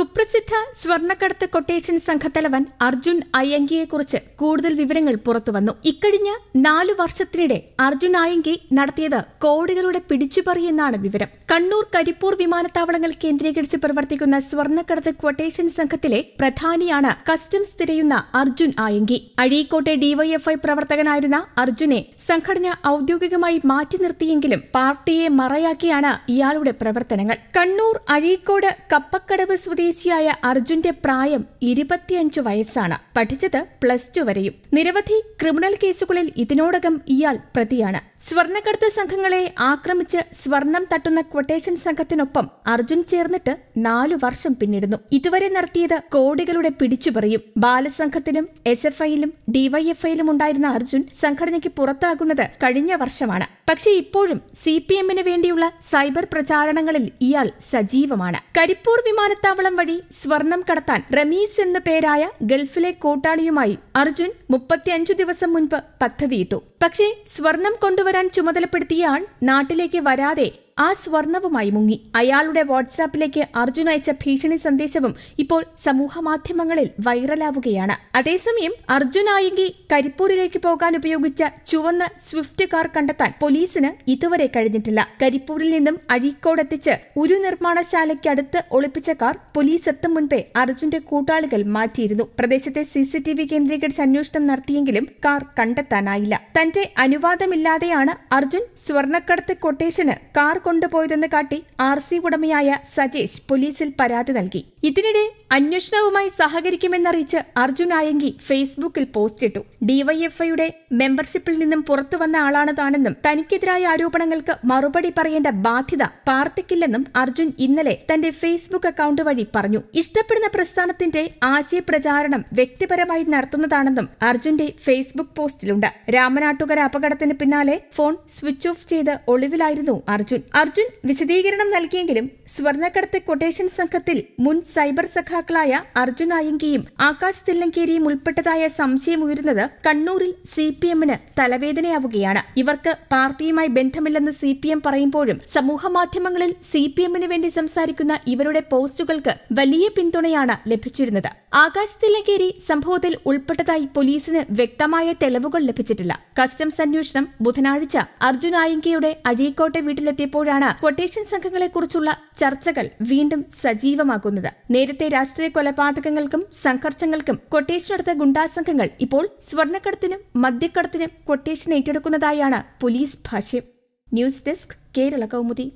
കുപ്രസിദ്ധ സ്വർണ്ണക്കടത്ത് കൊട്ടേഷൻ സംഘത്തലവൻ അർജുൻ അയ്യങ്കിയെക്കുറിച്ച് കൂടുതൽ വിവരങ്ങൾ പുറത്തുവന്നു ഇക്കഴിഞ്ഞ നാലു വർഷത്തിനിടെ അർജുൻ അയ്യങ്കി നടത്തിയത് കോടികളുടെ പിടിച്ചുപറിയെന്നാണ് വിവരം കണ്ണൂർ കരിപ്പൂർ വിമാനത്താവളങ്ങൾ കേന്ദ്രീകരിച്ച് പ്രവർത്തിക്കുന്ന സ്വർണ്ണക്കടത്ത് കൊട്ടേഷൻ സംഘത്തിലെ പ്രധാനിയാണ് കസ്റ്റംസ് തിരയുന്ന അർജുൻ അയ്യങ്കി അഴീക്കോട്ടെ ഡിവൈഎഫ്ഐ പ്രവർത്തകനായിരുന്ന അർജുനെ സംഘടന ഔദ്യോഗികമായി മാറ്റി നിർത്തിയെങ്കിലും പാർട്ടിയെ മറയാക്കിയാണ് ഇയാളുടെ പ്രവർത്തനങ്ങൾ കണ്ണൂർ അഴീക്കോട് കപ്പക്കടവ് സ്വദേശി സ്വദേശിയായ അർജുന്റെ പ്രായം ഇരുപത്തിയഞ്ച് വയസ്സാണ് പഠിച്ചത് പ്ലസ് ടു വരെയും നിരവധി ക്രിമിനൽ കേസുകളിൽ ഇതിനോടകം ഇയാൾ പ്രതിയാണ് സ്വർണ്ണക്കടത്ത് സംഘങ്ങളെ ആക്രമിച്ച് സ്വർണം തട്ടുന്ന ക്വട്ടേഷൻ സംഘത്തിനൊപ്പം അർജുൻ ചേർന്നിട്ട് നാലു വർഷം പിന്നിടുന്നു ഇതുവരെ നടത്തിയത് കോടികളുടെ പിടിച്ചുപറിയും ബാലസംഘത്തിലും എസ് എഫ് ഐയിലും ഡിവൈഎഫ്ഐയിലും ഉണ്ടായിരുന്ന അർജുൻ സംഘടനയ്ക്ക് പുറത്താകുന്നത് കഴിഞ്ഞ വർഷമാണ് പക്ഷേ ഇപ്പോഴും സി പി എമ്മിന് വേണ്ടിയുള്ള സൈബർ പ്രചാരണങ്ങളിൽ ഇയാൾ സജീവമാണ് കരിപ്പൂർ വിമാനത്താവളം വഴി സ്വർണം കടത്താൻ റമീസ് എന്നു പേരായ ഗൾഫിലെ കൂട്ടാളിയുമായി അർജുൻ മുപ്പത്തിയഞ്ചു ദിവസം മുൻപ് പദ്ധതിയിട്ടു പക്ഷേ സ്വർണം കൊണ്ടുവരുന്ന കൊണ്ടുവരാൻ ചുമതലപ്പെടുത്തിയ ആൾ നാട്ടിലേക്ക് വരാതെ ആ സ്വർണവുമായി മുങ്ങി അയാളുടെ വാട്സാപ്പിലേക്ക് അർജുൻ അയച്ച ഭീഷണി സന്ദേശവും ഇപ്പോൾ സമൂഹ മാധ്യമങ്ങളിൽ വൈറലാവുകയാണ് അതേസമയം അർജുൻ ആയെങ്കിൽ കരിപ്പൂരിലേക്ക് പോകാൻ ഉപയോഗിച്ച ചുവന്ന സ്വിഫ്റ്റ് കാർ കണ്ടെത്താൻ പോലീസിന് ഇതുവരെ കഴിഞ്ഞിട്ടില്ല കരിപ്പൂരിൽ നിന്നും അഴീക്കോടെത്തിച്ച് ഒരു നിർമ്മാണശാലയ്ക്കടുത്ത് ഒളിപ്പിച്ച കാർ പോലീസ് എത്തും മുൻപേ അർജുന്റെ കൂട്ടാളികൾ മാറ്റിയിരുന്നു പ്രദേശത്തെ സിസിടിവി കേന്ദ്രീകരിച്ച് അന്വേഷണം നടത്തിയെങ്കിലും കാർ കണ്ടെത്താനായില്ല തന്റെ അനുവാദമില്ലാതെയാണ് അർജുൻ സ്വർണക്കടത്ത് കൊട്ടേഷന് കാർ കൊണ്ടുപോയതെന്ന് കാട്ടി ആർ സി ഉടമയായ സജേഷ് പോലീസിൽ പരാതി നൽകി ഇതിനിടെ അന്വേഷണവുമായി സഹകരിക്കുമെന്നറിയിച്ച് അർജുൻ ആയങ്കി ഫേസ്ബുക്കിൽ പോസ്റ്റിട്ടു ഡിവൈഎഫ്ഐയുടെ മെമ്പർഷിപ്പിൽ നിന്നും പുറത്തുവന്ന ആളാണ് താനെന്നും തനിക്കെതിരായ ആരോപണങ്ങൾക്ക് മറുപടി പറയേണ്ട ബാധ്യത പാർട്ടിക്കില്ലെന്നും അർജുൻ ഇന്നലെ തന്റെ ഫേസ്ബുക്ക് അക്കൗണ്ട് വഴി പറഞ്ഞു ഇഷ്ടപ്പെടുന്ന പ്രസ്ഥാനത്തിന്റെ ആശയപ്രചാരണം വ്യക്തിപരമായി നടത്തുന്നതാണെന്നും അർജുന്റെ ഫേസ്ബുക്ക് പോസ്റ്റിലുണ്ട് രാമനാട്ടുകര അപകടത്തിന് പിന്നാലെ ഫോൺ സ്വിച്ച് ഓഫ് ചെയ്ത് ഒളിവിലായിരുന്നു അർജുൻ അർജുൻ വിശദീകരണം നൽകിയെങ്കിലും സ്വർണ്ണക്കടത്ത് കൊട്ടേഷൻ സംഘത്തിൽ മുൻ സൈബർ സഖാക്കളായ അർജുൻ അയ്യങ്കിയും ആകാശ് തില്ലങ്കേരിയും ഉൾപ്പെട്ടതായ സംശയം ഉയരുന്നത് കണ്ണൂരിൽ സി പി എമ്മിന് തലവേദനയാവുകയാണ് ഇവർക്ക് പാർട്ടിയുമായി ബന്ധമില്ലെന്ന് സി പി എം പറയുമ്പോഴും സമൂഹമാധ്യമങ്ങളിൽ സി പി എമ്മിന് വേണ്ടി സംസാരിക്കുന്ന ഇവരുടെ പോസ്റ്റുകൾക്ക് വലിയ പിന്തുണയാണ് ലഭിച്ചിരുന്നത് ആകാശ് തില്ലങ്കേരി സംഭവത്തിൽ ഉൾപ്പെട്ടതായി പോലീസിന് വ്യക്തമായ തെളിവുകൾ ലഭിച്ചിട്ടില്ല കസ്റ്റംസ് അന്വേഷണം ബുധനാഴ്ച അർജുൻ ആയിങ്കയുടെ അഴീക്കോട്ടെ വീട്ടിലെത്തിയപ്പോഴാണ് കൊട്ടേഷൻ സംഘങ്ങളെക്കുറിച്ചുള്ള ചർച്ചകൾ വീണ്ടും സജീവമാക്കുന്നത് നേരത്തെ രാഷ്ട്രീയ കൊലപാതകങ്ങൾക്കും സംഘർഷങ്ങൾക്കും കൊട്ടേഷൻ എടുത്ത ഗുണ്ടാസംഘങ്ങൾ ഇപ്പോൾ സ്വർണ്ണക്കടത്തിനും മദ്യക്കടത്തിനും കൊട്ടേഷൻ ഏറ്റെടുക്കുന്നതായാണ് പോലീസ് ഭാഷ്യം ന്യൂസ് ഡെസ്ക് കേരള കൗമുദി